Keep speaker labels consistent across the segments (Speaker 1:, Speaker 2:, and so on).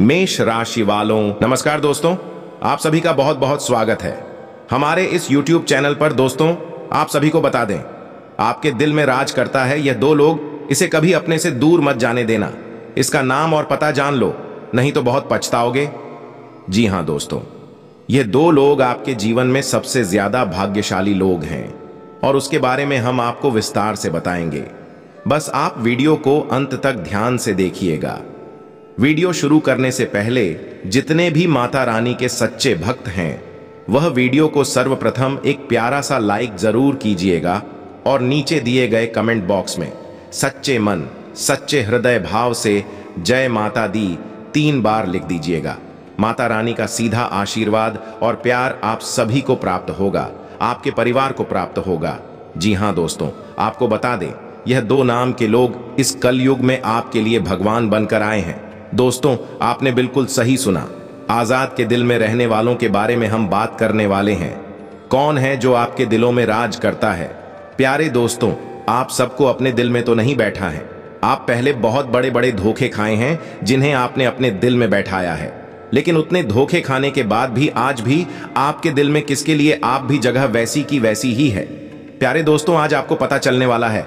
Speaker 1: मेष राशि वालों नमस्कार दोस्तों आप सभी का बहुत बहुत स्वागत है हमारे इस YouTube चैनल पर दोस्तों आप सभी को बता दें आपके दिल में राज करता है यह दो लोग इसे कभी अपने से दूर मत जाने देना इसका नाम और पता जान लो नहीं तो बहुत पछताओगे जी हाँ दोस्तों यह दो लोग आपके जीवन में सबसे ज्यादा भाग्यशाली लोग हैं और उसके बारे में हम आपको विस्तार से बताएंगे बस आप वीडियो को अंत तक ध्यान से देखिएगा वीडियो शुरू करने से पहले जितने भी माता रानी के सच्चे भक्त हैं वह वीडियो को सर्वप्रथम एक प्यारा सा लाइक जरूर कीजिएगा और नीचे दिए गए कमेंट बॉक्स में सच्चे मन सच्चे हृदय भाव से जय माता दी तीन बार लिख दीजिएगा माता रानी का सीधा आशीर्वाद और प्यार आप सभी को प्राप्त होगा आपके परिवार को प्राप्त होगा जी हाँ दोस्तों आपको बता दें यह दो नाम के लोग इस कलयुग में आपके लिए भगवान बनकर आए हैं दोस्तों आपने बिल्कुल सही सुना आज़ाद के दिल में रहने वालों के बारे में हम बात करने वाले हैं कौन है जो आपके दिलों में राज करता है प्यारे दोस्तों आप सबको अपने दिल में तो नहीं बैठा है आप पहले बहुत बड़े बड़े धोखे खाए हैं जिन्हें आपने अपने दिल में बैठाया है लेकिन उतने धोखे खाने के बाद भी आज भी आपके दिल में किसके लिए आप भी जगह वैसी की वैसी ही है प्यारे दोस्तों आज आपको पता चलने वाला है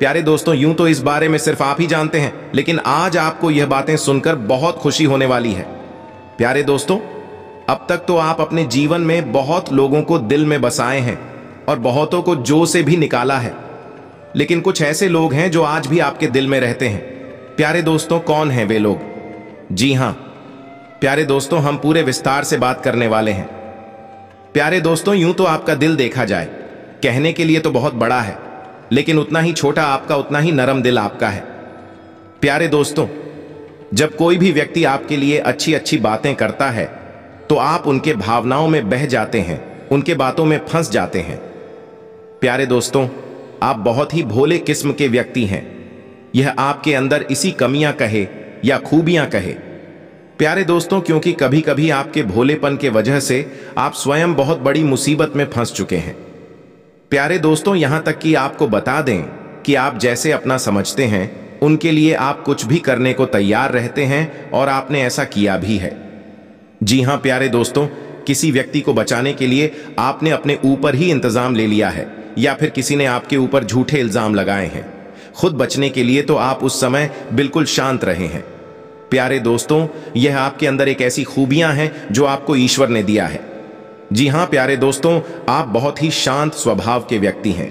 Speaker 1: प्यारे दोस्तों यूं तो इस बारे में सिर्फ आप ही जानते हैं लेकिन आज आपको यह बातें सुनकर बहुत खुशी होने वाली है प्यारे दोस्तों अब तक तो आप अपने जीवन में बहुत लोगों को दिल में बसाए हैं और बहुतों को जो से भी निकाला है लेकिन कुछ ऐसे लोग हैं जो आज भी आपके दिल में रहते हैं प्यारे दोस्तों कौन हैं वे लोग जी हाँ प्यारे दोस्तों हम पूरे विस्तार से बात करने वाले हैं प्यारे दोस्तों यूं तो आपका दिल देखा जाए कहने के लिए तो बहुत बड़ा है लेकिन उतना ही छोटा आपका उतना ही नरम दिल आपका है प्यारे दोस्तों जब कोई भी व्यक्ति आपके लिए अच्छी अच्छी बातें करता है तो आप उनके भावनाओं में बह जाते हैं उनके बातों में फंस जाते हैं प्यारे दोस्तों आप बहुत ही भोले किस्म के व्यक्ति हैं यह आपके अंदर इसी कमियां कहे या खूबियां कहे प्यारे दोस्तों क्योंकि कभी कभी आपके भोलेपन के वजह से आप स्वयं बहुत बड़ी मुसीबत में फंस चुके हैं प्यारे दोस्तों यहाँ तक कि आपको बता दें कि आप जैसे अपना समझते हैं उनके लिए आप कुछ भी करने को तैयार रहते हैं और आपने ऐसा किया भी है जी हाँ प्यारे दोस्तों किसी व्यक्ति को बचाने के लिए आपने अपने ऊपर ही इंतजाम ले लिया है या फिर किसी ने आपके ऊपर झूठे इल्जाम लगाए हैं खुद बचने के लिए तो आप उस समय बिल्कुल शांत रहे हैं प्यारे दोस्तों यह आपके अंदर एक ऐसी खूबियां हैं जो आपको ईश्वर ने दिया है जी हाँ प्यारे दोस्तों आप बहुत ही शांत स्वभाव के व्यक्ति हैं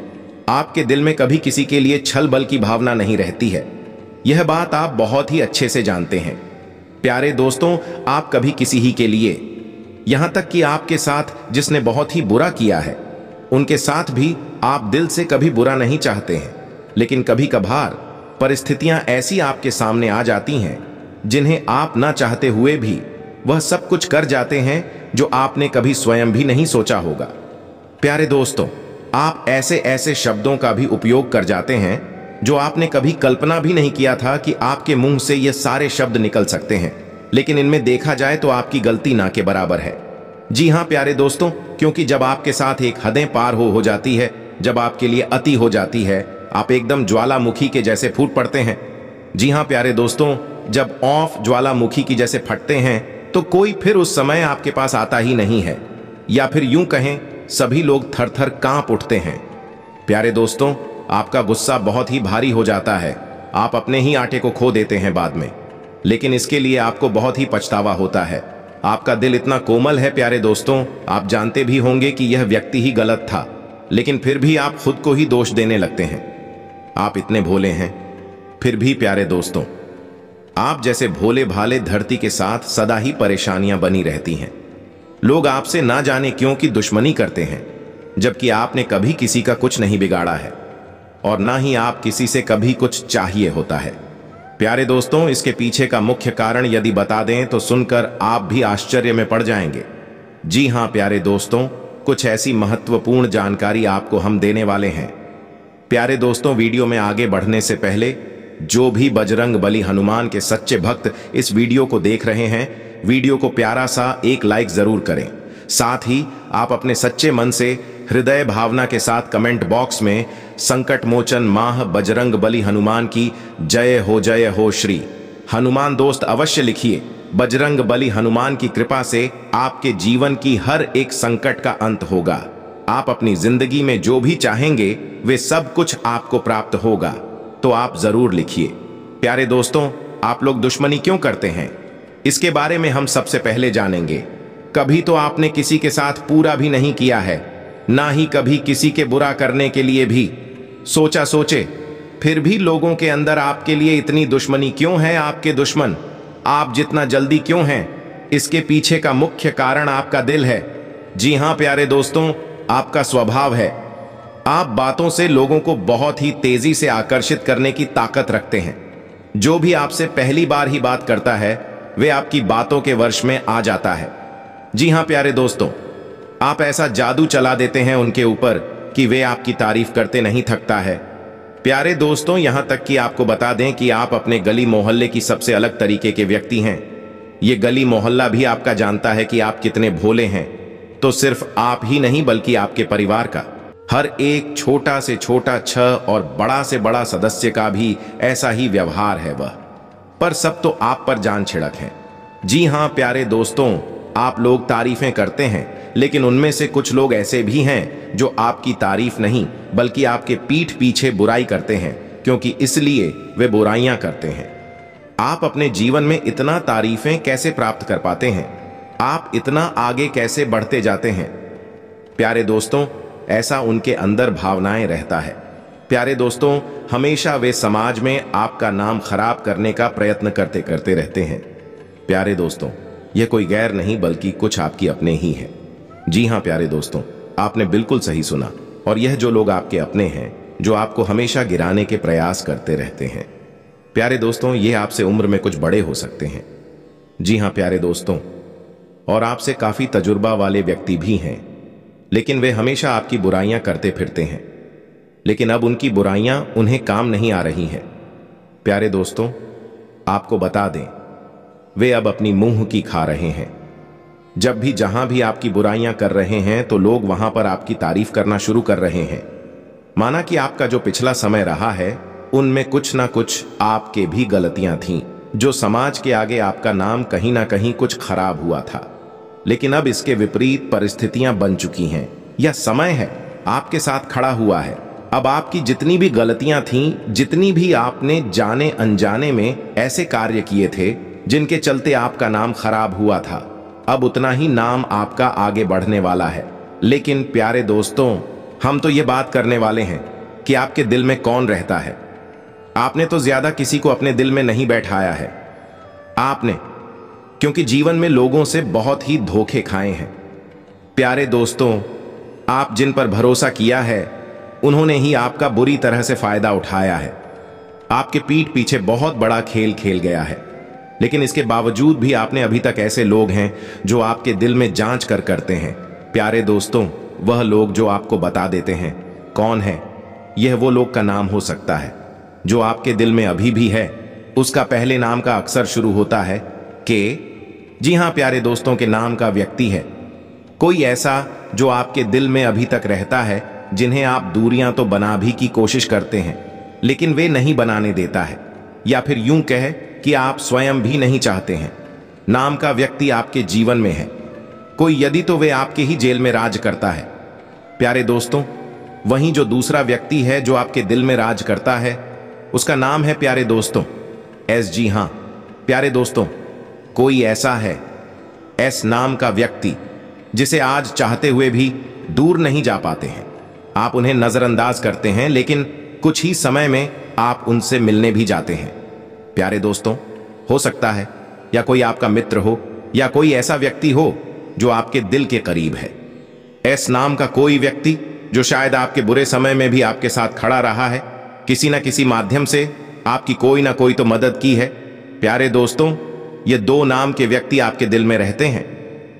Speaker 1: आपके दिल में कभी किसी के लिए छल बल की भावना नहीं रहती है यह बात आप बहुत ही अच्छे से जानते हैं प्यारे दोस्तों आप कभी किसी ही के लिए यहां तक कि आपके साथ जिसने बहुत ही बुरा किया है उनके साथ भी आप दिल से कभी बुरा नहीं चाहते हैं लेकिन कभी कभार परिस्थितियां ऐसी आपके सामने आ जाती हैं जिन्हें आप ना चाहते हुए भी वह सब कुछ कर जाते हैं जो आपने कभी स्वयं भी नहीं सोचा होगा प्यारे दोस्तों आप ऐसे ऐसे शब्दों का भी उपयोग कर जाते हैं जो आपने कभी कल्पना भी नहीं किया था कि आपके मुंह से ये सारे शब्द निकल सकते हैं लेकिन इनमें देखा जाए तो आपकी गलती ना के बराबर है जी हाँ प्यारे दोस्तों क्योंकि जब आपके साथ एक हदें पार हो हो जाती है जब आपके लिए अति हो जाती है आप एकदम ज्वालामुखी के जैसे फूट पड़ते हैं जी हाँ प्यारे दोस्तों जब ऑफ ज्वालामुखी की जैसे फटते हैं तो कोई फिर उस समय आपके पास आता ही नहीं है या फिर यूं कहें सभी लोग थर थर कांप उठते हैं प्यारे दोस्तों आपका गुस्सा बहुत ही भारी हो जाता है आप अपने ही आटे को खो देते हैं बाद में लेकिन इसके लिए आपको बहुत ही पछतावा होता है आपका दिल इतना कोमल है प्यारे दोस्तों आप जानते भी होंगे कि यह व्यक्ति ही गलत था लेकिन फिर भी आप खुद को ही दोष देने लगते हैं आप इतने भोले हैं फिर भी प्यारे दोस्तों आप जैसे भोले भाले धरती के साथ सदा ही परेशानियां बनी रहती हैं लोग आपसे ना जाने क्यों की दुश्मनी करते हैं जबकि आपने कभी किसी का कुछ नहीं बिगाड़ा है और ना ही आप किसी से कभी कुछ चाहिए होता है प्यारे दोस्तों इसके पीछे का मुख्य कारण यदि बता दें तो सुनकर आप भी आश्चर्य में पड़ जाएंगे जी हाँ प्यारे दोस्तों कुछ ऐसी महत्वपूर्ण जानकारी आपको हम देने वाले हैं प्यारे दोस्तों वीडियो में आगे बढ़ने से पहले जो भी बजरंग बली हनुमान के सच्चे भक्त इस वीडियो को देख रहे हैं वीडियो को प्यारा सा एक लाइक जरूर करें साथ ही आप अपने सच्चे मन से हृदय भावना के साथ कमेंट बॉक्स में संकट मोचन माह बजरंग बली हनुमान की जय हो जय हो श्री हनुमान दोस्त अवश्य लिखिए बजरंग बली हनुमान की कृपा से आपके जीवन की हर एक संकट का अंत होगा आप अपनी जिंदगी में जो भी चाहेंगे वे सब कुछ आपको प्राप्त होगा तो आप ज़रूर लिखिए प्यारे दोस्तों आप लोग दुश्मनी क्यों करते हैं इसके बारे में हम सबसे पहले जानेंगे कभी तो आपने किसी के साथ पूरा भी नहीं किया है ना ही कभी किसी के बुरा करने के लिए भी सोचा सोचे फिर भी लोगों के अंदर आपके लिए इतनी दुश्मनी क्यों है आपके दुश्मन आप जितना जल्दी क्यों हैं इसके पीछे का मुख्य कारण आपका दिल है जी हां प्यारे दोस्तों आपका स्वभाव है आप बातों से लोगों को बहुत ही तेजी से आकर्षित करने की ताकत रखते हैं जो भी आपसे पहली बार ही बात करता है वे आपकी बातों के वर्ष में आ जाता है जी हां प्यारे दोस्तों आप ऐसा जादू चला देते हैं उनके ऊपर कि वे आपकी तारीफ करते नहीं थकता है प्यारे दोस्तों यहां तक कि आपको बता दें कि आप अपने गली मोहल्ले की सबसे अलग तरीके के व्यक्ति हैं ये गली मोहल्ला भी आपका जानता है कि आप कितने भोले हैं तो सिर्फ आप ही नहीं बल्कि आपके परिवार का हर एक छोटा से छोटा छ और बड़ा से बड़ा सदस्य का भी ऐसा ही व्यवहार है वह पर सब तो आप पर जान छिड़क है जी हाँ प्यारे दोस्तों आप लोग तारीफें करते हैं लेकिन उनमें से कुछ लोग ऐसे भी हैं जो आपकी तारीफ नहीं बल्कि आपके पीठ पीछे बुराई करते हैं क्योंकि इसलिए वे बुराइयां करते हैं आप अपने जीवन में इतना तारीफें कैसे प्राप्त कर पाते हैं आप इतना आगे कैसे बढ़ते जाते हैं प्यारे दोस्तों ऐसा उनके अंदर भावनाएं रहता है प्यारे दोस्तों हमेशा वे समाज में आपका नाम खराब करने का प्रयत्न करते करते रहते हैं प्यारे दोस्तों यह कोई गैर नहीं बल्कि कुछ आपकी अपने ही है जी हाँ प्यारे दोस्तों आपने बिल्कुल सही सुना और यह जो लोग आपके अपने हैं जो आपको हमेशा गिराने के प्रयास करते रहते हैं प्यारे दोस्तों ये आपसे उम्र में कुछ बड़े हो सकते हैं जी हाँ प्यारे दोस्तों और आपसे काफ़ी तजुर्बा वाले व्यक्ति भी हैं लेकिन वे हमेशा आपकी बुराइयां करते फिरते हैं लेकिन अब उनकी बुराइयां उन्हें काम नहीं आ रही हैं प्यारे दोस्तों आपको बता दें वे अब अपनी मुंह की खा रहे हैं जब भी जहां भी आपकी बुराइयां कर रहे हैं तो लोग वहां पर आपकी तारीफ करना शुरू कर रहे हैं माना कि आपका जो पिछला समय रहा है उनमें कुछ ना कुछ आपके भी गलतियां थीं जो समाज के आगे आपका नाम कहीं ना कहीं कुछ खराब हुआ था लेकिन अब इसके विपरीत परिस्थितियां बन चुकी हैं यह समय है आपके साथ खड़ा हुआ है अब आपकी जितनी भी गलतियां थीं जितनी भी आपने जाने अनजाने में ऐसे कार्य किए थे जिनके चलते आपका नाम खराब हुआ था अब उतना ही नाम आपका आगे बढ़ने वाला है लेकिन प्यारे दोस्तों हम तो ये बात करने वाले हैं कि आपके दिल में कौन रहता है आपने तो ज्यादा किसी को अपने दिल में नहीं बैठाया है आपने क्योंकि जीवन में लोगों से बहुत ही धोखे खाए हैं प्यारे दोस्तों आप जिन पर भरोसा किया है उन्होंने ही आपका बुरी तरह से फायदा उठाया है आपके पीठ पीछे बहुत बड़ा खेल खेल गया है लेकिन इसके बावजूद भी आपने अभी तक ऐसे लोग हैं जो आपके दिल में जांच कर करते हैं प्यारे दोस्तों वह लोग जो आपको बता देते हैं कौन है यह वो लोग का नाम हो सकता है जो आपके दिल में अभी भी है उसका पहले नाम का अक्सर शुरू होता है के जी हाँ प्यारे दोस्तों के नाम का व्यक्ति है कोई ऐसा जो आपके दिल में अभी तक रहता है जिन्हें आप दूरियां तो बना भी की कोशिश करते हैं लेकिन वे नहीं बनाने देता है या फिर यूं कहे कि आप स्वयं भी नहीं चाहते हैं नाम का व्यक्ति आपके जीवन में है कोई यदि तो वे आपके ही जेल में राज करता है प्यारे दोस्तों वहीं जो दूसरा व्यक्ति है जो आपके दिल में राज करता है उसका नाम है प्यारे दोस्तों एस जी हाँ प्यारे दोस्तों कोई ऐसा है एस नाम का व्यक्ति जिसे आज चाहते हुए भी दूर नहीं जा पाते हैं आप उन्हें नज़रअंदाज करते हैं लेकिन कुछ ही समय में आप उनसे मिलने भी जाते हैं प्यारे दोस्तों हो सकता है या कोई आपका मित्र हो या कोई ऐसा व्यक्ति हो जो आपके दिल के करीब है एस नाम का कोई व्यक्ति जो शायद आपके बुरे समय में भी आपके साथ खड़ा रहा है किसी ना किसी माध्यम से आपकी कोई ना कोई तो मदद की है प्यारे दोस्तों ये दो नाम के व्यक्ति आपके दिल में रहते हैं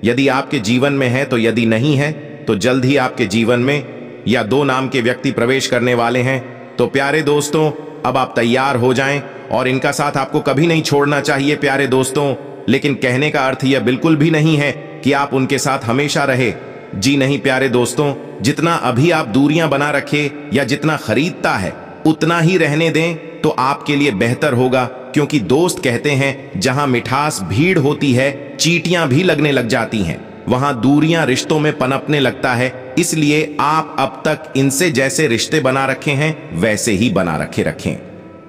Speaker 1: यदि आपके जीवन में है तो यदि नहीं है तो जल्द ही आपके जीवन में या दो नाम के व्यक्ति प्रवेश करने वाले हैं तो प्यारे दोस्तों अब आप तैयार हो जाएं और इनका साथ आपको कभी नहीं छोड़ना चाहिए प्यारे दोस्तों लेकिन कहने का अर्थ यह बिल्कुल भी नहीं है कि आप उनके साथ हमेशा रहे जी नहीं प्यारे दोस्तों जितना अभी आप दूरियां बना रखे या जितना खरीदता है उतना ही रहने दें तो आपके लिए बेहतर होगा क्योंकि दोस्त कहते हैं जहां मिठास भीड़ होती है चीटियां भी लगने लग जाती हैं वहां दूरियां रिश्तों में पनपने लगता है इसलिए आप अब तक इनसे जैसे रिश्ते बना रखे हैं वैसे ही बना रखे रखें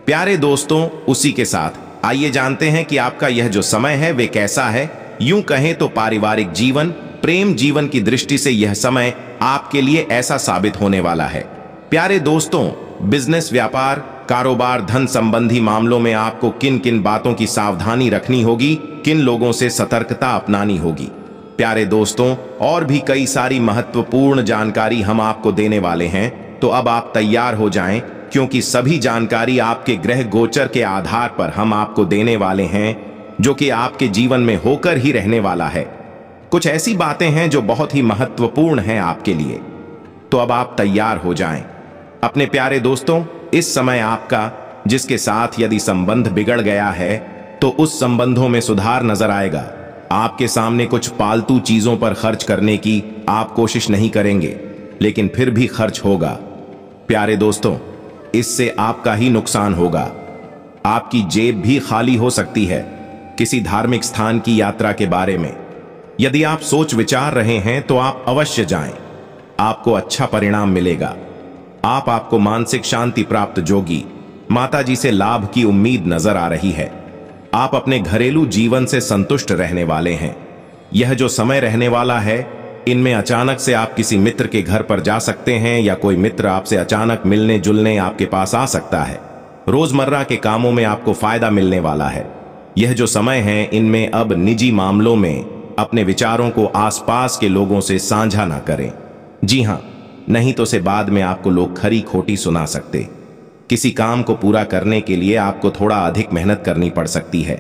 Speaker 1: प्यारे दोस्तों उसी के साथ आइए जानते हैं कि आपका यह जो समय है वे कैसा है यूं कहें तो पारिवारिक जीवन प्रेम जीवन की दृष्टि से यह समय आपके लिए ऐसा साबित होने वाला है प्यारे दोस्तों बिजनेस व्यापार कारोबार धन संबंधी मामलों में आपको किन किन बातों की सावधानी रखनी होगी किन लोगों से सतर्कता अपनानी होगी प्यारे दोस्तों और भी कई सारी महत्वपूर्ण जानकारी हम आपको देने वाले हैं तो अब आप तैयार हो जाएं क्योंकि सभी जानकारी आपके ग्रह गोचर के आधार पर हम आपको देने वाले हैं जो कि आपके जीवन में होकर ही रहने वाला है कुछ ऐसी बातें हैं जो बहुत ही महत्वपूर्ण हैं आपके लिए तो अब आप तैयार हो जाएं। अपने प्यारे दोस्तों इस समय आपका जिसके साथ यदि संबंध बिगड़ गया है तो उस संबंधों में सुधार नजर आएगा आपके सामने कुछ पालतू चीजों पर खर्च करने की आप कोशिश नहीं करेंगे लेकिन फिर भी खर्च होगा प्यारे दोस्तों इससे आपका ही नुकसान होगा आपकी जेब भी खाली हो सकती है किसी धार्मिक स्थान की यात्रा के बारे में यदि आप सोच विचार रहे हैं तो आप अवश्य जाएं। आपको अच्छा परिणाम मिलेगा आप आपको मानसिक शांति प्राप्त जोगी माता जी से लाभ की उम्मीद नजर आ रही है आप अपने घरेलू जीवन से संतुष्ट रहने वाले हैं यह जो समय रहने वाला है इनमें अचानक से आप किसी मित्र के घर पर जा सकते हैं या कोई मित्र आपसे अचानक मिलने जुलने आपके पास आ सकता है रोजमर्रा के कामों में आपको फायदा मिलने वाला है यह जो समय है इनमें अब निजी मामलों में अपने विचारों को आसपास के लोगों से साझा ना करें जी हां नहीं तो से बाद में आपको लोग खरी खोटी सुना सकते किसी काम को पूरा करने के लिए आपको थोड़ा अधिक मेहनत करनी पड़ सकती है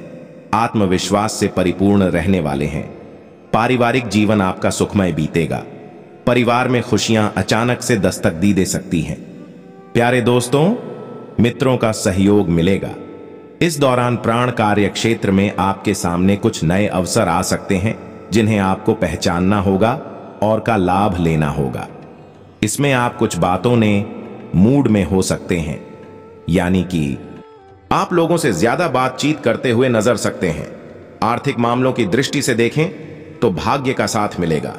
Speaker 1: आत्मविश्वास से परिपूर्ण रहने वाले हैं पारिवारिक जीवन आपका सुखमय बीतेगा परिवार में खुशियां अचानक से दस्तक दी दे सकती हैं प्यारे दोस्तों मित्रों का सहयोग मिलेगा इस दौरान प्राण कार्य क्षेत्र में आपके सामने कुछ नए अवसर आ सकते हैं जिन्हें आपको पहचानना होगा और का लाभ लेना होगा इसमें आप कुछ बातों ने मूड में हो सकते हैं यानी कि आप लोगों से ज्यादा बातचीत करते हुए नजर सकते हैं आर्थिक मामलों की दृष्टि से देखें तो भाग्य का साथ मिलेगा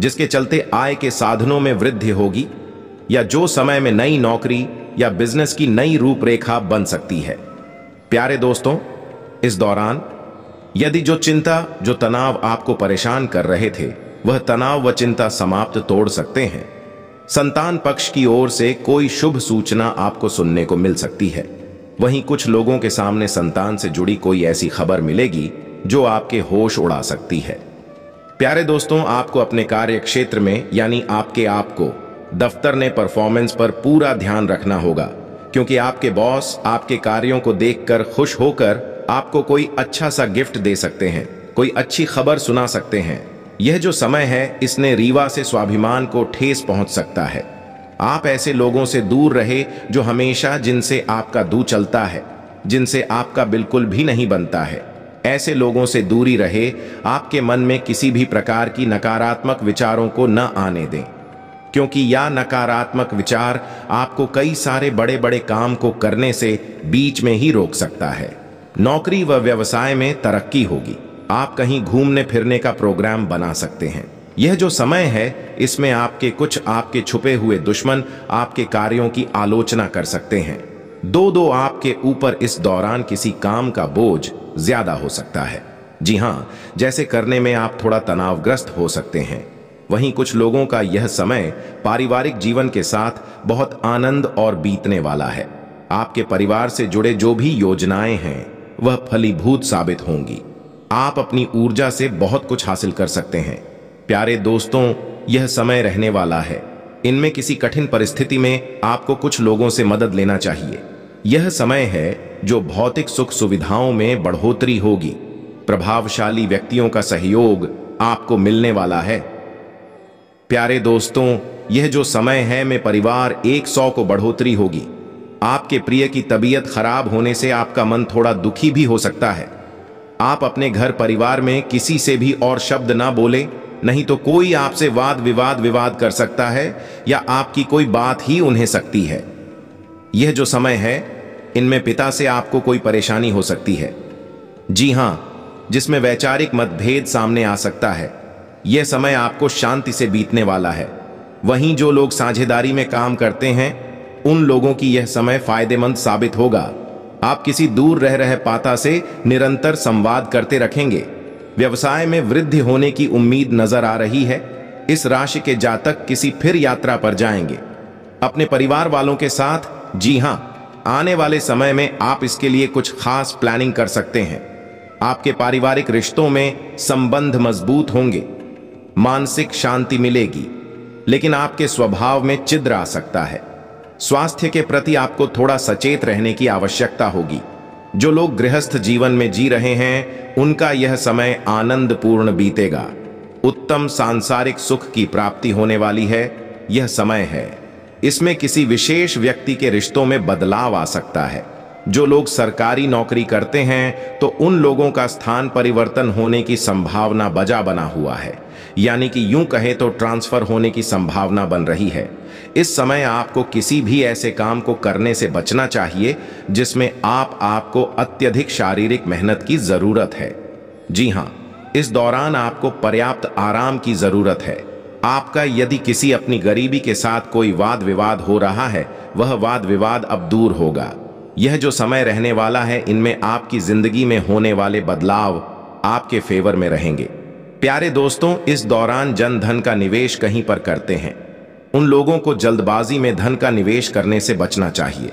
Speaker 1: जिसके चलते आय के साधनों में वृद्धि होगी या जो समय में नई नौकरी या बिजनेस की नई रूपरेखा बन सकती है प्यारे दोस्तों इस दौरान यदि जो चिंता जो तनाव आपको परेशान कर रहे थे वह तनाव व चिंता समाप्त तोड़ सकते हैं संतान पक्ष की ओर से कोई शुभ सूचना आपको सुनने को मिल सकती है वहीं कुछ लोगों के सामने संतान से जुड़ी कोई ऐसी खबर मिलेगी जो आपके होश उड़ा सकती है प्यारे दोस्तों आपको अपने कार्य क्षेत्र में यानी आपके आप को दफ्तर ने परफॉर्मेंस पर पूरा ध्यान रखना होगा क्योंकि आपके बॉस आपके कार्यों को देखकर खुश होकर आपको कोई अच्छा सा गिफ्ट दे सकते हैं कोई अच्छी खबर सुना सकते हैं यह जो समय है इसने रीवा से स्वाभिमान को ठेस पहुंच सकता है आप ऐसे लोगों से दूर रहे जो हमेशा जिनसे आपका दू चलता है जिनसे आपका बिल्कुल भी नहीं बनता है ऐसे लोगों से दूरी रहे आपके मन में किसी भी प्रकार की नकारात्मक विचारों को न आने दें क्योंकि यह नकारात्मक विचार आपको कई सारे बड़े बड़े काम को करने से बीच में ही रोक सकता है नौकरी व व्यवसाय में तरक्की होगी आप कहीं घूमने फिरने का प्रोग्राम बना सकते हैं यह जो समय है इसमें आपके कुछ आपके छुपे हुए दुश्मन आपके कार्यों की आलोचना कर सकते हैं दो दो आपके ऊपर इस दौरान किसी काम का बोझ ज्यादा हो सकता है जी हाँ जैसे करने में आप थोड़ा तनावग्रस्त हो सकते हैं वहीं कुछ लोगों का यह समय पारिवारिक जीवन के साथ बहुत आनंद और बीतने वाला है आपके परिवार से जुड़े जो भी योजनाएं हैं वह फलीभूत साबित होंगी आप अपनी ऊर्जा से बहुत कुछ हासिल कर सकते हैं प्यारे दोस्तों यह समय रहने वाला है इनमें किसी कठिन परिस्थिति में आपको कुछ लोगों से मदद लेना चाहिए यह समय है जो भौतिक सुख सुविधाओं में बढ़ोतरी होगी प्रभावशाली व्यक्तियों का सहयोग आपको मिलने वाला है प्यारे दोस्तों यह जो समय है में परिवार एक सौ को बढ़ोतरी होगी आपके प्रिय की तबीयत खराब होने से आपका मन थोड़ा दुखी भी हो सकता है आप अपने घर परिवार में किसी से भी और शब्द ना बोलें नहीं तो कोई आपसे वाद विवाद विवाद कर सकता है या आपकी कोई बात ही उन्हें सकती है यह जो समय है इनमें पिता से आपको कोई परेशानी हो सकती है जी हां जिसमें वैचारिक मतभेद सामने आ सकता है यह समय आपको शांति से बीतने वाला है वहीं जो लोग साझेदारी में काम करते हैं उन लोगों की यह समय फायदेमंद साबित होगा आप किसी दूर रह रहे पाता से निरंतर संवाद करते रखेंगे व्यवसाय में वृद्धि होने की उम्मीद नजर आ रही है इस राशि के जातक किसी फिर यात्रा पर जाएंगे अपने परिवार वालों के साथ जी हां आने वाले समय में आप इसके लिए कुछ खास प्लानिंग कर सकते हैं आपके पारिवारिक रिश्तों में संबंध मजबूत होंगे मानसिक शांति मिलेगी लेकिन आपके स्वभाव में चिद्र आ सकता है स्वास्थ्य के प्रति आपको थोड़ा सचेत रहने की आवश्यकता होगी जो लोग गृहस्थ जीवन में जी रहे हैं उनका यह समय आनंदपूर्ण बीतेगा उत्तम सांसारिक सुख की प्राप्ति होने वाली है यह समय है इसमें किसी विशेष व्यक्ति के रिश्तों में बदलाव आ सकता है जो लोग सरकारी नौकरी करते हैं तो उन लोगों का स्थान परिवर्तन होने की संभावना बजा बना हुआ है यानी कि यूं कहें तो ट्रांसफ़र होने की संभावना बन रही है इस समय आपको किसी भी ऐसे काम को करने से बचना चाहिए जिसमें आप आपको अत्यधिक शारीरिक मेहनत की ज़रूरत है जी हाँ इस दौरान आपको पर्याप्त आराम की ज़रूरत है आपका यदि किसी अपनी गरीबी के साथ कोई वाद विवाद हो रहा है वह वाद विवाद अब दूर होगा यह जो समय रहने वाला है इनमें आपकी ज़िंदगी में होने वाले बदलाव आपके फेवर में रहेंगे प्यारे दोस्तों इस दौरान जन धन का निवेश कहीं पर करते हैं उन लोगों को जल्दबाजी में धन का निवेश करने से बचना चाहिए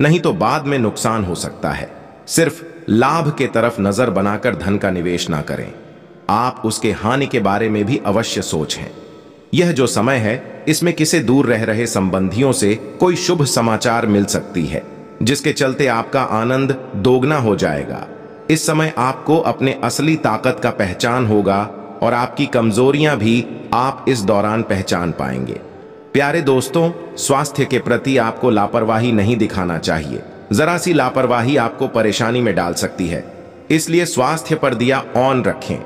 Speaker 1: नहीं तो बाद में नुकसान हो सकता है सिर्फ लाभ के तरफ नज़र बनाकर धन का निवेश ना करें आप उसके हानि के बारे में भी अवश्य सोचें यह जो समय है इसमें किसी दूर रह रहे संबंधियों से कोई शुभ समाचार मिल सकती है जिसके चलते आपका आनंद दोगुना हो जाएगा इस समय आपको अपने असली ताकत का पहचान होगा और आपकी कमजोरियां भी आप इस दौरान पहचान पाएंगे प्यारे दोस्तों स्वास्थ्य के प्रति आपको लापरवाही नहीं दिखाना चाहिए जरा सी लापरवाही आपको परेशानी में डाल सकती है इसलिए स्वास्थ्य पर दिया ऑन रखें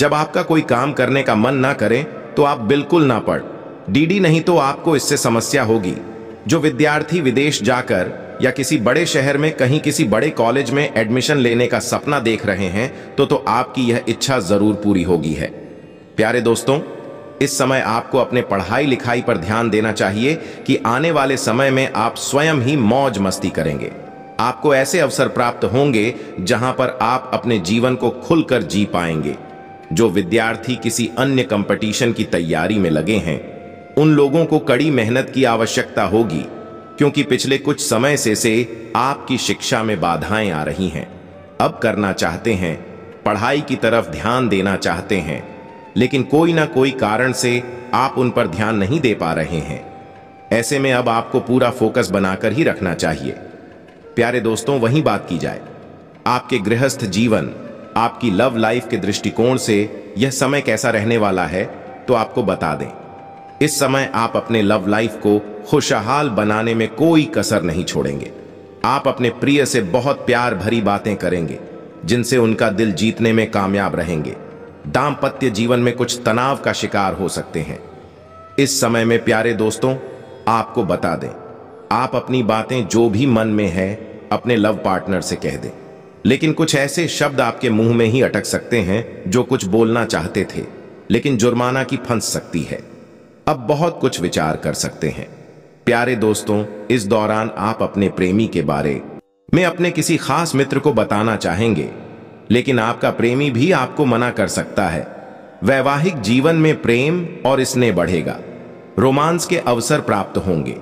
Speaker 1: जब आपका कोई काम करने का मन ना करें तो आप बिल्कुल ना पढ़ डीडी नहीं तो आपको इससे समस्या होगी जो विद्यार्थी विदेश जाकर या किसी बड़े शहर में कहीं किसी बड़े कॉलेज में एडमिशन लेने का सपना देख रहे हैं तो तो आपकी यह इच्छा जरूर पूरी होगी है प्यारे दोस्तों इस समय आपको अपने पढ़ाई लिखाई पर ध्यान देना चाहिए कि आने वाले समय में आप स्वयं ही मौज मस्ती करेंगे आपको ऐसे अवसर प्राप्त होंगे जहां पर आप अपने जीवन को खुलकर जी पाएंगे जो विद्यार्थी किसी अन्य कंपटीशन की तैयारी में लगे हैं उन लोगों को कड़ी मेहनत की आवश्यकता होगी क्योंकि पिछले कुछ समय से से आपकी शिक्षा में बाधाएं आ रही हैं अब करना चाहते हैं पढ़ाई की तरफ ध्यान देना चाहते हैं लेकिन कोई ना कोई कारण से आप उन पर ध्यान नहीं दे पा रहे हैं ऐसे में अब आपको पूरा फोकस बनाकर ही रखना चाहिए प्यारे दोस्तों वही बात की जाए आपके गृहस्थ जीवन आपकी लव लाइफ के दृष्टिकोण से यह समय कैसा रहने वाला है तो आपको बता दें इस समय आप अपने लव लाइफ को खुशहाल बनाने में कोई कसर नहीं छोड़ेंगे आप अपने प्रिय से बहुत प्यार भरी बातें करेंगे जिनसे उनका दिल जीतने में कामयाब रहेंगे दाम्पत्य जीवन में कुछ तनाव का शिकार हो सकते हैं इस समय में प्यारे दोस्तों आपको बता दें आप अपनी बातें जो भी मन में है अपने लव पार्टनर से कह दें लेकिन कुछ ऐसे शब्द आपके मुंह में ही अटक सकते हैं जो कुछ बोलना चाहते थे लेकिन जुर्माना की फंस सकती है अब बहुत कुछ विचार कर सकते हैं प्यारे दोस्तों इस दौरान आप अपने प्रेमी के बारे में अपने किसी खास मित्र को बताना चाहेंगे लेकिन आपका प्रेमी भी आपको मना कर सकता है वैवाहिक जीवन में प्रेम और स्नेह बढ़ेगा रोमांस के अवसर प्राप्त होंगे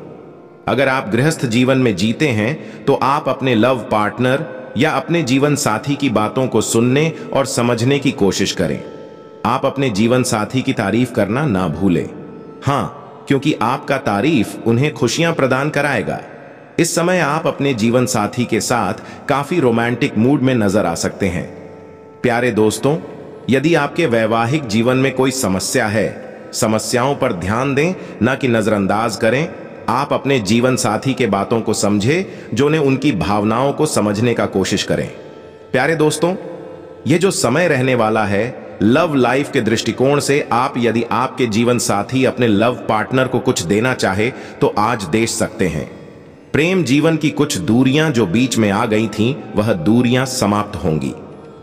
Speaker 1: अगर आप गृहस्थ जीवन में जीते हैं तो आप अपने लव पार्टनर या अपने जीवन साथी की बातों को सुनने और समझने की कोशिश करें आप अपने जीवन साथी की तारीफ करना ना भूलें हाँ क्योंकि आपका तारीफ उन्हें खुशियां प्रदान कराएगा इस समय आप अपने जीवन साथी के साथ काफी रोमांटिक मूड में नजर आ सकते हैं प्यारे दोस्तों यदि आपके वैवाहिक जीवन में कोई समस्या है समस्याओं पर ध्यान दें ना कि नजरअंदाज करें आप अपने जीवन साथी के बातों को समझें जो ने उनकी भावनाओं को समझने का कोशिश करें प्यारे दोस्तों ये जो समय रहने वाला है लव लाइफ के दृष्टिकोण से आप यदि आपके जीवन साथी अपने लव पार्टनर को कुछ देना चाहे तो आज दे सकते हैं प्रेम जीवन की कुछ दूरियां जो बीच में आ गई थीं वह दूरियां समाप्त होंगी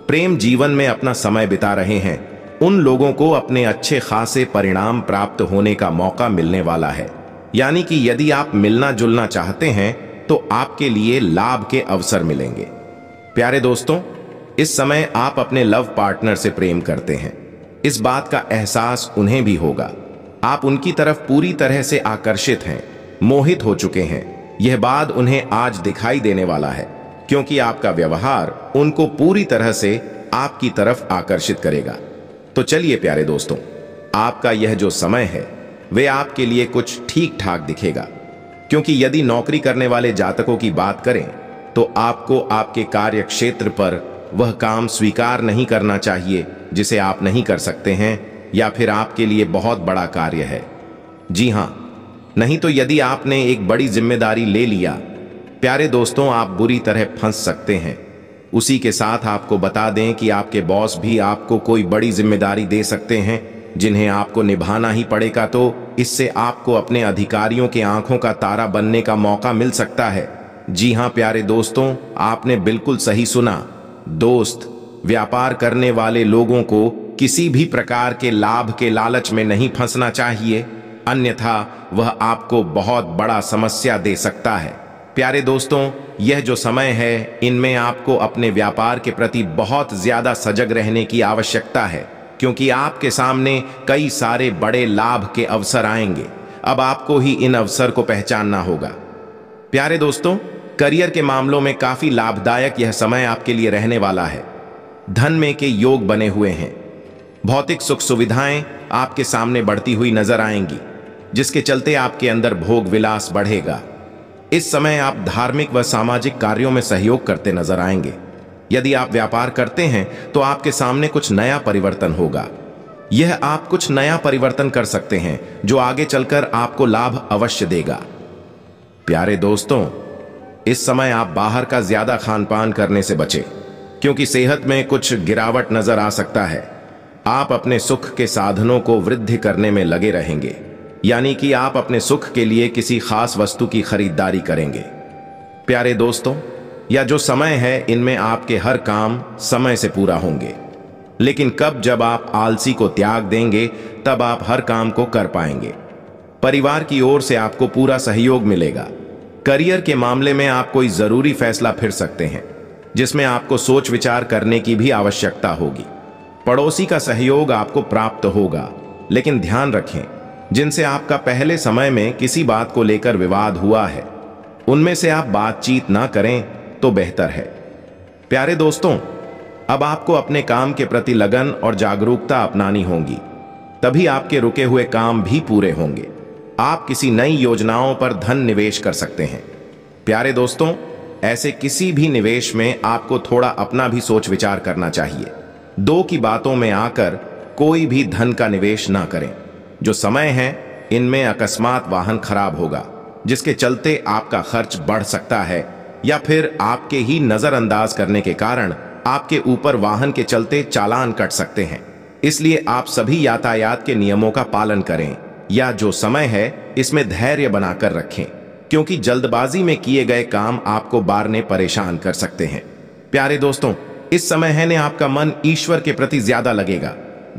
Speaker 1: प्रेम जीवन में अपना समय बिता रहे हैं उन लोगों को अपने अच्छे खासे परिणाम प्राप्त होने का मौका मिलने वाला है यानी कि यदि आप मिलना जुलना चाहते हैं तो आपके लिए लाभ के अवसर मिलेंगे प्यारे दोस्तों इस समय आप अपने लव पार्टनर से प्रेम करते हैं इस बात का एहसास उन्हें भी होगा आप उनकी तरफ पूरी तरह से आकर्षित हैं मोहित हो चुके हैं यह बात उन्हें आज दिखाई देने वाला है क्योंकि आपका व्यवहार उनको पूरी तरह से आपकी तरफ आकर्षित करेगा तो चलिए प्यारे दोस्तों आपका यह जो समय है वे आपके लिए कुछ ठीक ठाक दिखेगा क्योंकि यदि नौकरी करने वाले जातकों की बात करें तो आपको आपके कार्य क्षेत्र पर वह काम स्वीकार नहीं करना चाहिए जिसे आप नहीं कर सकते हैं या फिर आपके लिए बहुत बड़ा कार्य है जी हां नहीं तो यदि आपने एक बड़ी जिम्मेदारी ले लिया प्यारे दोस्तों आप बुरी तरह फंस सकते हैं उसी के साथ आपको बता दें कि आपके बॉस भी आपको कोई बड़ी जिम्मेदारी दे सकते हैं जिन्हें आपको निभाना ही पड़ेगा तो इससे आपको अपने अधिकारियों के आंखों का तारा बनने का मौका मिल सकता है जी हाँ प्यारे दोस्तों आपने बिल्कुल सही सुना दोस्त व्यापार करने वाले लोगों को किसी भी प्रकार के लाभ के लालच में नहीं फंसना चाहिए अन्यथा वह आपको बहुत बड़ा समस्या दे सकता है प्यारे दोस्तों यह जो समय है इनमें आपको अपने व्यापार के प्रति बहुत ज्यादा सजग रहने की आवश्यकता है क्योंकि आपके सामने कई सारे बड़े लाभ के अवसर आएंगे अब आपको ही इन अवसर को पहचानना होगा प्यारे दोस्तों करियर के मामलों में काफी लाभदायक यह समय आपके लिए रहने वाला है धन में के योग बने हुए हैं भौतिक सुख सुविधाएं आपके सामने बढ़ती हुई नजर आएंगी जिसके चलते आपके अंदर भोग विलास बढ़ेगा इस समय आप धार्मिक व सामाजिक कार्यों में सहयोग करते नजर आएंगे यदि आप व्यापार करते हैं तो आपके सामने कुछ नया परिवर्तन होगा यह आप कुछ नया परिवर्तन कर सकते हैं जो आगे चलकर आपको लाभ अवश्य देगा प्यारे दोस्तों इस समय आप बाहर का ज्यादा खान पान करने से बचें क्योंकि सेहत में कुछ गिरावट नजर आ सकता है आप अपने सुख के साधनों को वृद्धि करने में लगे रहेंगे यानी कि आप अपने सुख के लिए किसी खास वस्तु की खरीदारी करेंगे प्यारे दोस्तों या जो समय है इनमें आपके हर काम समय से पूरा होंगे लेकिन कब जब आप आलसी को त्याग देंगे तब आप हर काम को कर पाएंगे परिवार की ओर से आपको पूरा सहयोग मिलेगा करियर के मामले में आप कोई ज़रूरी फैसला फिर सकते हैं जिसमें आपको सोच विचार करने की भी आवश्यकता होगी पड़ोसी का सहयोग आपको प्राप्त होगा लेकिन ध्यान रखें जिनसे आपका पहले समय में किसी बात को लेकर विवाद हुआ है उनमें से आप बातचीत ना करें तो बेहतर है प्यारे दोस्तों अब आपको अपने काम के प्रति लगन और जागरूकता अपनानी होगी तभी आपके रुके हुए काम भी पूरे होंगे आप किसी नई योजनाओं पर धन निवेश कर सकते हैं प्यारे दोस्तों ऐसे किसी भी निवेश में आपको थोड़ा अपना भी सोच विचार करना चाहिए दो की बातों में आकर कोई भी धन का निवेश ना करें जो समय है इनमें अकस्मात वाहन खराब होगा जिसके चलते आपका खर्च बढ़ सकता है या फिर आपके ही नज़रअंदाज करने के कारण आपके ऊपर वाहन के चलते चालान कट सकते हैं इसलिए आप सभी यातायात के नियमों का पालन करें या जो समय है इसमें धैर्य बनाकर रखें क्योंकि जल्दबाजी में किए गए काम आपको बारने परेशान कर सकते हैं प्यारे दोस्तों इस समय है ने आपका मन ईश्वर के प्रति ज्यादा लगेगा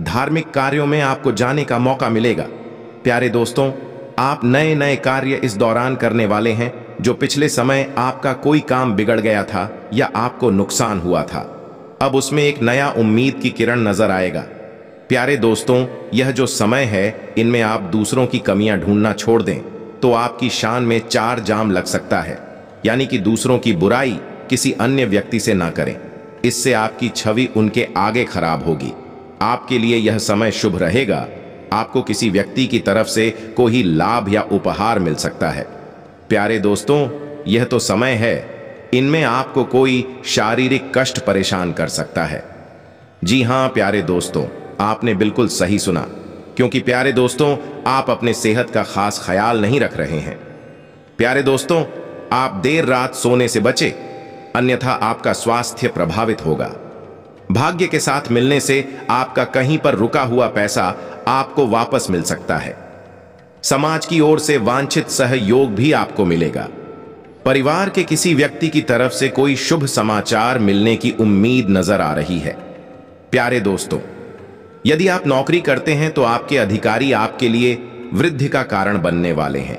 Speaker 1: धार्मिक कार्यों में आपको जाने का मौका मिलेगा प्यारे दोस्तों आप नए नए कार्य इस दौरान करने वाले हैं जो पिछले समय आपका कोई काम बिगड़ गया था या आपको नुकसान हुआ था अब उसमें एक नया उम्मीद की किरण नजर आएगा प्यारे दोस्तों यह जो समय है इनमें आप दूसरों की कमियां ढूंढना छोड़ दें तो आपकी शान में चार जाम लग सकता है यानी कि दूसरों की बुराई किसी अन्य व्यक्ति से ना करें इससे आपकी छवि उनके आगे खराब होगी आपके लिए यह समय शुभ रहेगा आपको किसी व्यक्ति की तरफ से कोई लाभ या उपहार मिल सकता है प्यारे दोस्तों यह तो समय है इनमें आपको कोई शारीरिक कष्ट परेशान कर सकता है जी हां प्यारे दोस्तों आपने बिल्कुल सही सुना क्योंकि प्यारे दोस्तों आप अपने सेहत का खास ख्याल नहीं रख रहे हैं प्यारे दोस्तों आप देर रात सोने से बचे अन्यथा आपका स्वास्थ्य प्रभावित होगा भाग्य के साथ मिलने से आपका कहीं पर रुका हुआ पैसा आपको वापस मिल सकता है समाज की ओर से वांछित सहयोग भी आपको मिलेगा परिवार के किसी व्यक्ति की तरफ से कोई शुभ समाचार मिलने की उम्मीद नजर आ रही है प्यारे दोस्तों यदि आप नौकरी करते हैं तो आपके अधिकारी आपके लिए वृद्धि का कारण बनने वाले हैं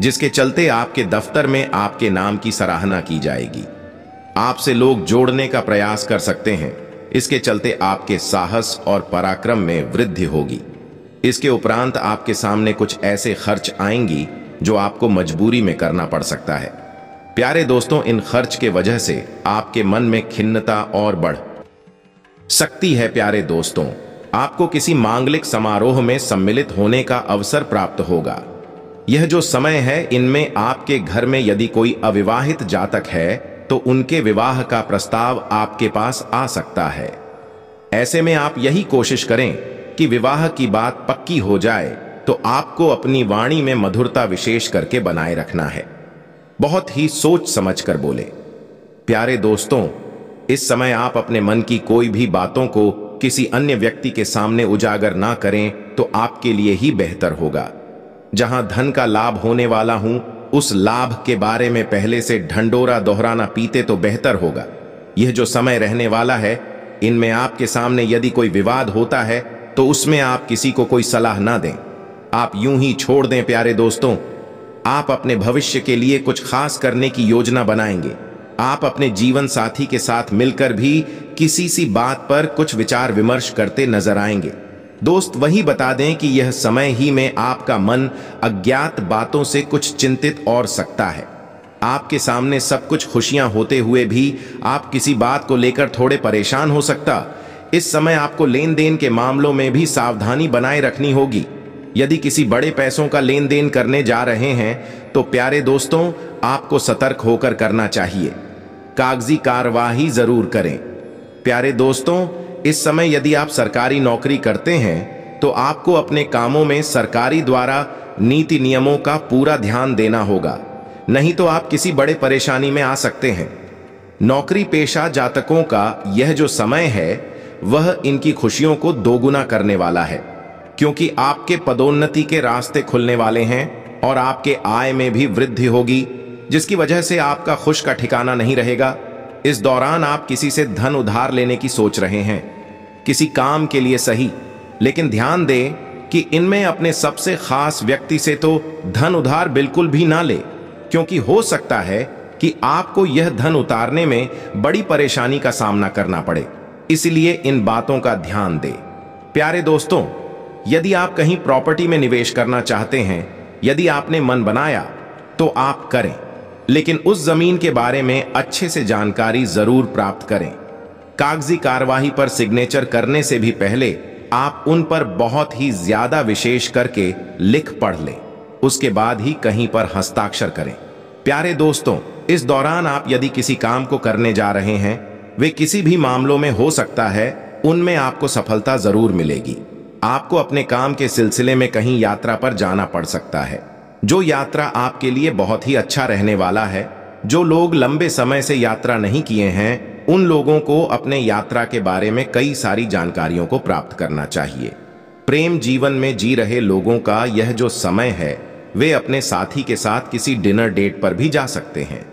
Speaker 1: जिसके चलते आपके दफ्तर में आपके नाम की सराहना की जाएगी आपसे लोग जोड़ने का प्रयास कर सकते हैं इसके चलते आपके साहस और पराक्रम में वृद्धि होगी इसके उपरांत आपके सामने कुछ ऐसे खर्च आएंगी जो आपको मजबूरी में करना पड़ सकता है प्यारे दोस्तों इन खर्च के वजह से आपके मन में खिन्नता और बढ़ सकती है प्यारे दोस्तों आपको किसी मांगलिक समारोह में सम्मिलित होने का अवसर प्राप्त होगा यह जो समय है इनमें आपके घर में यदि कोई अविवाहित जातक है तो उनके विवाह का प्रस्ताव आपके पास आ सकता है ऐसे में आप यही कोशिश करें कि विवाह की बात पक्की हो जाए तो आपको अपनी वाणी में मधुरता विशेष करके बनाए रखना है बहुत ही सोच समझ कर बोले प्यारे दोस्तों इस समय आप अपने मन की कोई भी बातों को किसी अन्य व्यक्ति के सामने उजागर ना करें तो आपके लिए ही बेहतर होगा जहां धन का लाभ होने वाला हूं उस लाभ के बारे में पहले से ढंडोरा दोहराना पीते तो बेहतर होगा यह जो समय रहने वाला है इनमें आपके सामने यदि कोई विवाद होता है तो उसमें आप किसी को कोई सलाह ना दें आप यूं ही छोड़ दें प्यारे दोस्तों आप अपने भविष्य के लिए कुछ खास करने की योजना बनाएंगे आप अपने जीवन साथी के साथ मिलकर भी किसी सी बात पर कुछ विचार विमर्श करते नजर आएंगे दोस्त वही बता दें कि यह समय ही में आपका मन अज्ञात बातों से कुछ चिंतित और सकता है आपके सामने सब कुछ खुशियां होते हुए भी आप किसी बात को लेकर थोड़े परेशान हो सकता इस समय आपको लेन देन के मामलों में भी सावधानी बनाए रखनी होगी यदि किसी बड़े पैसों का लेन देन करने जा रहे हैं तो प्यारे दोस्तों आपको सतर्क होकर करना चाहिए कागजी कार्यवाही जरूर करें प्यारे दोस्तों इस समय यदि आप सरकारी नौकरी करते हैं तो आपको अपने कामों में सरकारी द्वारा नीति नियमों का पूरा ध्यान देना होगा नहीं तो आप किसी बड़े परेशानी में आ सकते हैं नौकरी पेशा जातकों का यह जो समय है वह इनकी खुशियों को दोगुना करने वाला है क्योंकि आपके पदोन्नति के रास्ते खुलने वाले हैं और आपके आय में भी वृद्धि होगी जिसकी वजह से आपका खुश का ठिकाना नहीं रहेगा इस दौरान आप किसी से धन उधार लेने की सोच रहे हैं किसी काम के लिए सही लेकिन ध्यान दें कि इनमें अपने सबसे खास व्यक्ति से तो धन उधार बिल्कुल भी ना ले क्योंकि हो सकता है कि आपको यह धन उतारने में बड़ी परेशानी का सामना करना पड़े इसलिए इन बातों का ध्यान दें प्यारे दोस्तों यदि आप कहीं प्रॉपर्टी में निवेश करना चाहते हैं यदि आपने मन बनाया तो आप करें लेकिन उस जमीन के बारे में अच्छे से जानकारी जरूर प्राप्त करें कागजी कार्यवाही पर सिग्नेचर करने से भी पहले आप उन पर बहुत ही ज्यादा विशेष करके लिख पढ़ लें उसके बाद ही कहीं पर हस्ताक्षर करें प्यारे दोस्तों इस दौरान आप यदि किसी काम को करने जा रहे हैं वे किसी भी मामलों में हो सकता है उनमें आपको सफलता जरूर मिलेगी आपको अपने काम के सिलसिले में कहीं यात्रा पर जाना पड़ सकता है जो यात्रा आपके लिए बहुत ही अच्छा रहने वाला है जो लोग लंबे समय से यात्रा नहीं किए हैं उन लोगों को अपने यात्रा के बारे में कई सारी जानकारियों को प्राप्त करना चाहिए प्रेम जीवन में जी रहे लोगों का यह जो समय है वे अपने साथी के साथ किसी डिनर डेट पर भी जा सकते हैं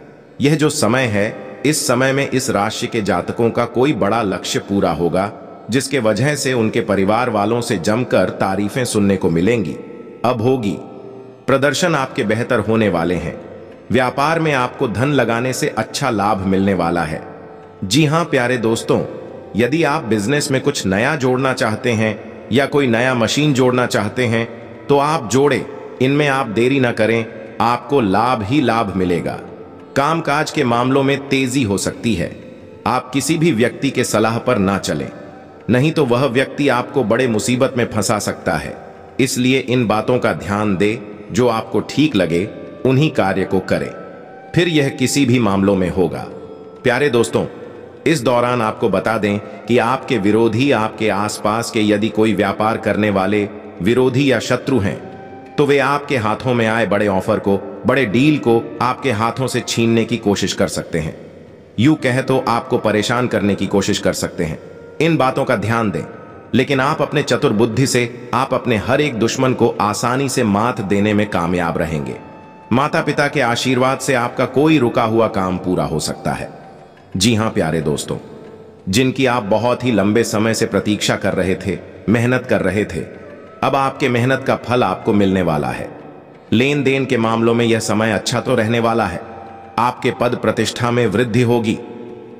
Speaker 1: यह जो समय है इस समय में इस राशि के जातकों का कोई बड़ा लक्ष्य पूरा होगा जिसके वजह से उनके परिवार वालों से जमकर तारीफें सुनने को मिलेंगी अब होगी प्रदर्शन आपके बेहतर होने वाले हैं व्यापार में आपको धन लगाने से अच्छा लाभ मिलने वाला है जी हां प्यारे दोस्तों यदि आप बिजनेस में कुछ नया जोड़ना चाहते हैं या कोई नया मशीन जोड़ना चाहते हैं तो आप जोड़े इनमें आप देरी ना करें आपको लाभ ही लाभ मिलेगा कामकाज के मामलों में तेजी हो सकती है आप किसी भी व्यक्ति के सलाह पर ना चलें नहीं तो वह व्यक्ति आपको बड़े मुसीबत में फंसा सकता है इसलिए इन बातों का ध्यान दे जो आपको ठीक लगे उन्हीं कार्य को करें फिर यह किसी भी मामलों में होगा प्यारे दोस्तों इस दौरान आपको बता दें कि आपके विरोधी आपके आसपास के यदि कोई व्यापार करने वाले विरोधी या शत्रु हैं तो वे आपके हाथों में आए बड़े ऑफर को बड़े डील को आपके हाथों से छीनने की कोशिश कर सकते हैं यू कह तो आपको परेशान करने की कोशिश कर सकते हैं इन बातों का ध्यान दें लेकिन आप अपने चतुर बुद्धि से आप अपने हर एक दुश्मन को आसानी से मात देने में कामयाब रहेंगे माता पिता के आशीर्वाद से आपका कोई रुका हुआ काम पूरा हो सकता है जी हां प्यारे दोस्तों जिनकी आप बहुत ही लंबे समय से प्रतीक्षा कर रहे थे मेहनत कर रहे थे अब आपके मेहनत का फल आपको मिलने वाला है लेन देन के मामलों में यह समय अच्छा तो रहने वाला है आपके पद प्रतिष्ठा में वृद्धि होगी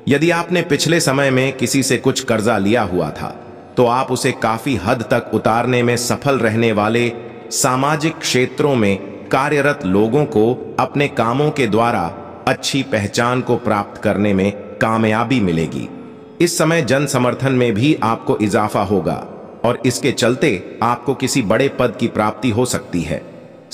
Speaker 1: यदि आपने पिछले समय में किसी से कुछ कर्जा लिया हुआ था तो आप उसे काफ़ी हद तक उतारने में सफल रहने वाले सामाजिक क्षेत्रों में कार्यरत लोगों को अपने कामों के द्वारा अच्छी पहचान को प्राप्त करने में कामयाबी मिलेगी इस समय जन समर्थन में भी आपको इजाफा होगा और इसके चलते आपको किसी बड़े पद की प्राप्ति हो सकती है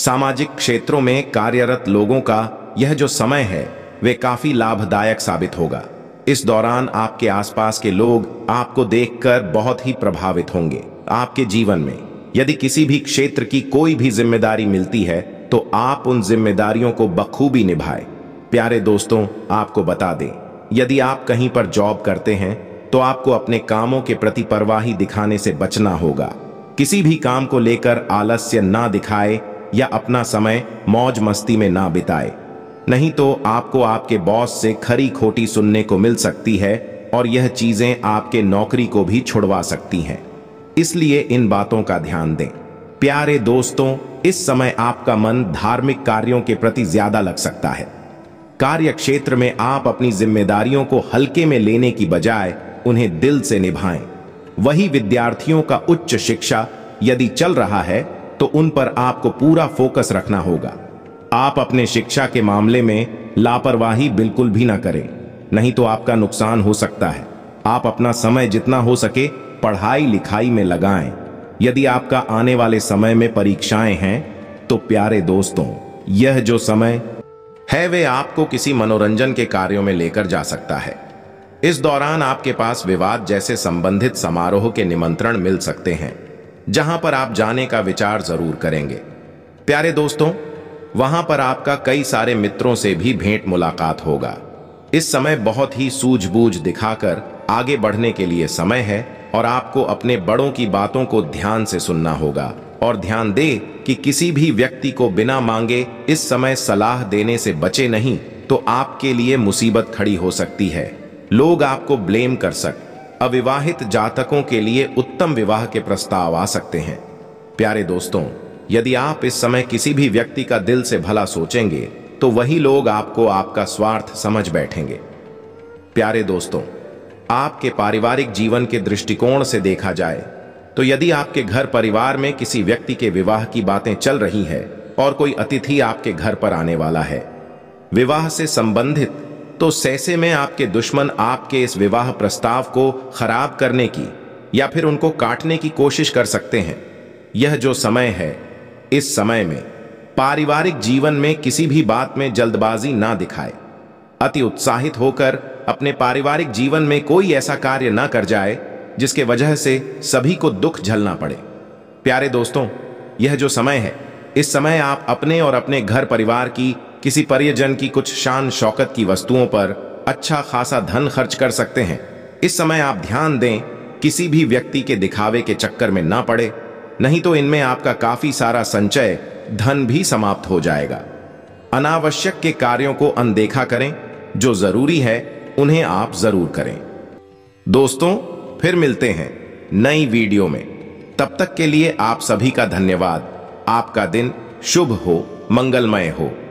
Speaker 1: सामाजिक क्षेत्रों में कार्यरत लोगों का यह जो समय है वे काफ़ी लाभदायक साबित होगा इस दौरान आपके आसपास के लोग आपको देखकर बहुत ही प्रभावित होंगे आपके जीवन में यदि किसी भी क्षेत्र की कोई भी जिम्मेदारी मिलती है तो आप उन जिम्मेदारियों को बखूबी निभाए प्यारे दोस्तों आपको बता दें यदि आप कहीं पर जॉब करते हैं तो आपको अपने कामों के प्रति परवाही दिखाने से बचना होगा किसी भी काम को लेकर आलस्य ना दिखाए या अपना समय मौज मस्ती में ना बिताए नहीं तो आपको आपके बॉस से खरी खोटी सुनने को मिल सकती है और यह चीजें आपके नौकरी को भी छुड़वा सकती हैं इसलिए इन बातों का ध्यान दें प्यारे दोस्तों इस समय आपका मन धार्मिक कार्यों के प्रति ज्यादा लग सकता है कार्य क्षेत्र में आप अपनी जिम्मेदारियों को हल्के में लेने की बजाय उन्हें दिल से निभाएं वही विद्यार्थियों का उच्च शिक्षा यदि चल रहा है तो उन पर आपको पूरा फोकस रखना होगा आप अपने शिक्षा के मामले में लापरवाही बिल्कुल भी ना करें नहीं तो आपका नुकसान हो सकता है आप अपना समय जितना हो सके पढ़ाई लिखाई में लगाएं यदि आपका आने वाले समय में परीक्षाएं हैं तो प्यारे दोस्तों यह जो समय है वे आपको किसी मनोरंजन के कार्यों में लेकर जा सकता है इस दौरान आपके पास विवाद जैसे संबंधित समारोह के निमंत्रण मिल सकते हैं जहां पर आप जाने का विचार जरूर करेंगे प्यारे दोस्तों वहां पर आपका कई सारे मित्रों से भी भेंट मुलाकात होगा इस समय बहुत ही सूझबूझ दिखाकर आगे बढ़ने के लिए समय है और आपको अपने बड़ों की बातों को ध्यान से सुनना होगा और ध्यान दे कि किसी भी व्यक्ति को बिना मांगे इस समय सलाह देने से बचे नहीं तो आपके लिए मुसीबत खड़ी हो सकती है लोग आपको ब्लेम कर सकते अविवाहित जातकों के लिए उत्तम विवाह के प्रस्ताव आ सकते हैं प्यारे दोस्तों यदि आप इस समय किसी भी व्यक्ति का दिल से भला सोचेंगे तो वही लोग आपको आपका स्वार्थ समझ बैठेंगे प्यारे दोस्तों आपके पारिवारिक जीवन के दृष्टिकोण से देखा जाए तो यदि आपके घर परिवार में किसी व्यक्ति के विवाह की बातें चल रही है और कोई अतिथि आपके घर पर आने वाला है विवाह से संबंधित तो सैसे में आपके दुश्मन आपके इस विवाह प्रस्ताव को खराब करने की या फिर उनको काटने की कोशिश कर सकते हैं यह जो समय है इस समय में पारिवारिक जीवन में किसी भी बात में जल्दबाजी ना दिखाए अति उत्साहित होकर अपने पारिवारिक जीवन में कोई ऐसा कार्य ना कर जाए जिसके वजह से सभी को दुख झलना पड़े प्यारे दोस्तों यह जो समय है इस समय आप अपने और अपने घर परिवार की किसी परियजन की कुछ शान शौकत की वस्तुओं पर अच्छा खासा धन खर्च कर सकते हैं इस समय आप ध्यान दें किसी भी व्यक्ति के दिखावे के चक्कर में ना पड़े नहीं तो इनमें आपका काफी सारा संचय धन भी समाप्त हो जाएगा अनावश्यक के कार्यों को अनदेखा करें जो जरूरी है उन्हें आप जरूर करें दोस्तों फिर मिलते हैं नई वीडियो में तब तक के लिए आप सभी का धन्यवाद आपका दिन शुभ हो मंगलमय हो